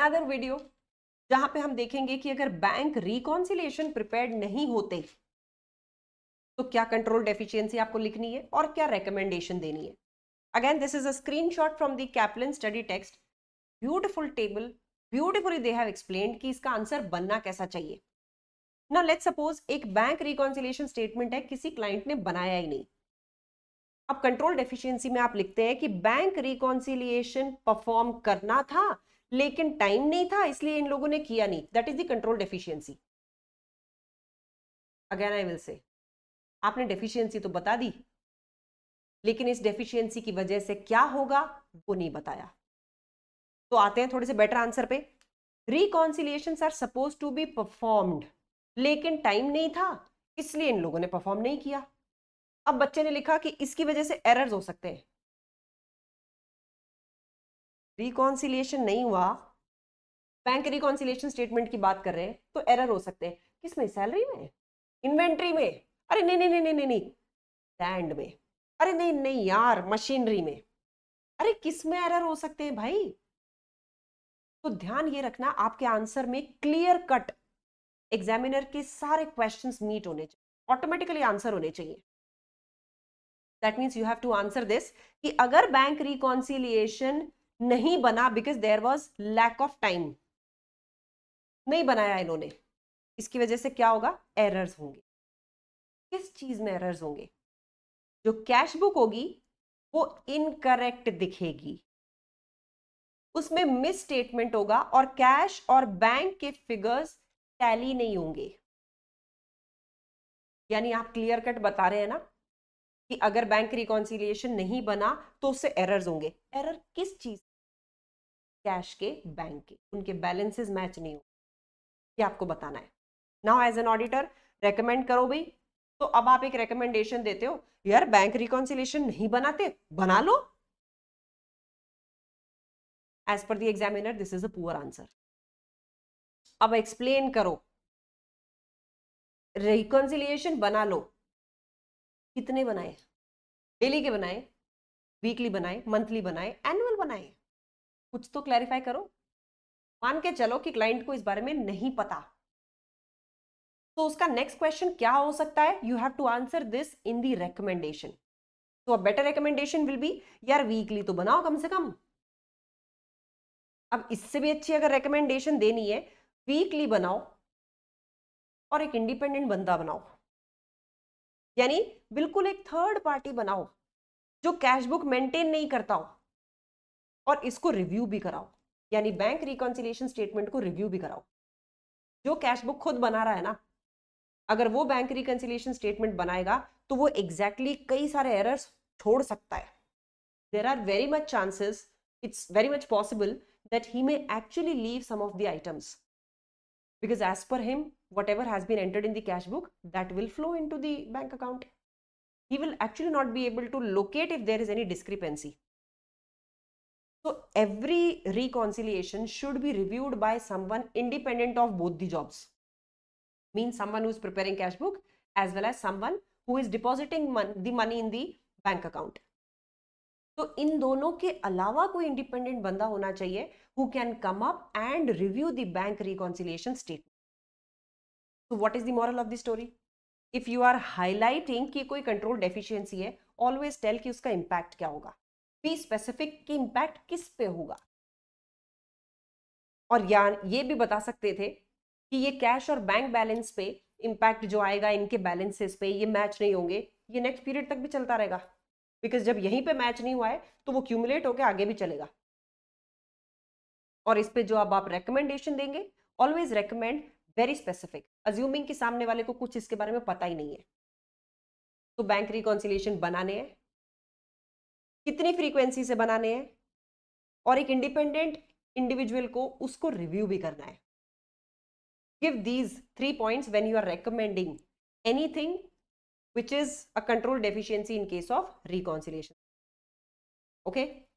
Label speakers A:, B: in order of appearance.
A: another video जहां पे हम देखेंगे कि अगर बैंक रिकॉन्सिलेशन प्रिपेयर नहीं होते तो क्या कंट्रोल डेफिशिएंसी आपको लिखनी है और क्या रिकमेंडेशन देनी है again this is a screenshot from the Kaplan study text beautiful table beautifully they have explain कि इसका आंसर बनना कैसा चाहिए ना लेट सपोज एक बैंक रिकॉन्सिलेशन स्टेटमेंट है किसी क्लाइंट ने बनाया ही नहीं अब कंट्रोल डेफिशिएंसी में आप लिखते हैं कि बैंक रिकॉन्सिलिएशन परफॉर्म करना था लेकिन टाइम नहीं था इसलिए इन लोगों ने किया नहीं that is the control deficiency again I will say आपने डेफिशिएंसी तो बता दी लेकिन इस डेफिशिएंसी की वजह से क्या होगा वो नहीं बताया तो आते हैं थोड़े से बेटर आंसर पे reconciliation are suppose to be performed लेकिन टाइम नहीं था इसलिए इन लोगों ने परफॉर्म नहीं किया अब बच्चे ने लिखा कि इसकी वजह से एरर्स हो सकते हैं रिकॉन्सिलेशन नहीं हुआ बैंक रिकॉन्सिलेशन स्टेटमेंट की बात कर रहे हैं तो एरर हो सकते हैं किसमें सैलरी में इन्वेंट्री में अरे नहीं नहीं नहीं नहीं नहीं लैंड में अरे नहीं नहीं यार मशीनरी में अरे किस में एरर हो सकते हैं भाई तो ध्यान ये रखना आपके आंसर में क्लियर कट एग्जामिनर के सारे क्वेश्चन मीट होने चाहिए ऑटोमेटिकली आंसर होने चाहिए that means you have to answer this कि अगर बैंक रिकॉन्सिलिएशन नहीं बना because there was lack of time नहीं बनाया इन्होंने इसकी वजह से क्या होगा एरर्स होंगे किस चीज में एरर्स होंगे जो कैश बुक होगी वो इनकरेक्ट दिखेगी उसमें मिस स्टेटमेंट होगा और कैश और बैंक के फिगर्स टैली नहीं होंगे यानी आप क्लियर कट बता रहे हैं ना कि अगर बैंक रिकॉन्सिलियेशन नहीं बना तो उससे एरर्स होंगे एरर किस चीज कैश के बैंक के उनके बैलेंसेस मैच नहीं होंगे ये आपको बताना है now as an auditor recommend करो भाई तो अब आप एक रेकमेंडेशन देते हो यार बैंक रिकॉन्सिलेशन नहीं बनाते बना लो as per the examiner this is a poor answer अब एक्सप्लेन करो रिकॉन्सिलियेशन बना लो कितने बनाए डेली के बनाए वीकली बनाए मंथली बनाए एनुअल बनाए कुछ तो क्लैरिफाई करो मान के चलो कि क्लाइंट को इस बारे में नहीं पता तो उसका नेक्स्ट क्वेश्चन क्या हो सकता है you have to answer this in the recommendation तो अब बेटर रिकमेंडेशन विल बी यार वीकली तो बनाओ कम से कम अब इससे भी अच्छी अगर रिकमेंडेशन देनी है वीकली बनाओ और एक इंडिपेंडेंट बंदा बनाओ यानी बिल्कुल एक थर्ड पार्टी बनाओ जो कैश बुक मेंटेन नहीं करता हो और इसको रिव्यू भी कराओ यानी बैंक रिकॉन्सिलेशन स्टेटमेंट को रिव्यू भी कराओ जो कैश बुक खुद बना रहा है ना अगर वो बैंक रिकन्सिलेशन स्टेटमेंट बनाएगा तो वो एग्जैक्टली exactly कई सारे एरर्स छोड़ सकता है there are very much chances it's very much possible that he may actually leave some of the items because as per him whatever has been entered in the cash book that will flow into the bank account he will actually not be able to locate if there is any discrepancy so every reconciliation should be reviewed by someone independent of both the jobs means someone who is preparing cash book as well as someone who is depositing mon the money in the bank account तो इन दोनों के अलावा कोई independent बंदा होना चाहिए who can come up and review the bank reconciliation statement तो what is the moral of the story if you are highlighting कि कोई कंट्रोल डेफिशियंसी है ऑलवेज टेल कि उसका इम्पैक्ट क्या होगा बी स्पेसिफिक कि इम्पैक्ट किस पे होगा और या ये भी बता सकते थे कि ये कैश और बैंक बैलेंस पे इम्पैक्ट जो आएगा इनके बैलेंसेस पे ये मैच नहीं होंगे ये नेक्स्ट पीरियड तक भी चलता रहेगा बिकॉज जब यहीं पे मैच नहीं हुआ है तो वो क्यूमुलेट होकर आगे भी चलेगा और इस पे जो अब आप रेकमेंडेशन देंगे always recommend very specific assuming कि सामने वाले को कुछ इसके बारे में पता ही नहीं है तो बैंक रिकॉन्सिलेशन बनाने हैं कितनी फ्रीक्वेंसी से बनाने हैं और एक इंडिपेंडेंट इंडिविजुअल को उसको रिव्यू भी करना है give these three points when you are recommending anything which is a control deficiency in case of reconciliation okay